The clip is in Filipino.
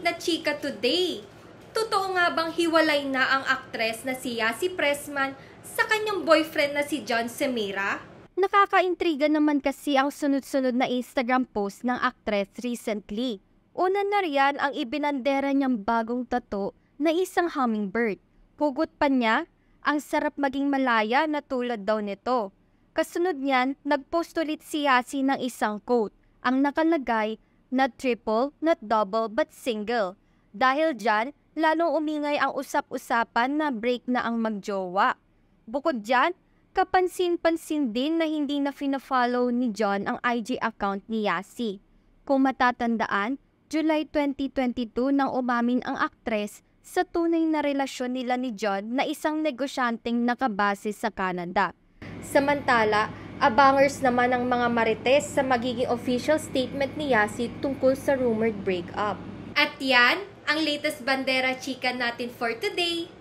Late na Chika Today. Totoo nga bang hiwalay na ang aktres na si Yasi Pressman sa kanyang boyfriend na si John Semira? Nakakaintriga naman kasi ang sunod-sunod na Instagram post ng aktres recently. Una na riyan ang ibinandera niyang bagong tato na isang hummingbird. Hugot pa niya, ang sarap maging malaya na tulad daw nito. Kasunod niyan, nagpost ulit si Yasi ng isang quote. Ang nakalagay, Not triple, not double, but single. Dahil dyan, lalong umingay ang usap-usapan na break na ang magjowa. Bukod dyan, kapansin-pansin din na hindi na fina-follow ni John ang IG account ni Yasi. Kung matatandaan, July 2022 nang umamin ang aktres sa tunay na relasyon nila ni John na isang negosyanteng nakabase sa Canada. Samantala, Abangers naman ang mga marites sa magiging official statement ni Yasi tungkol sa rumored breakup. At yan ang latest bandera chika natin for today.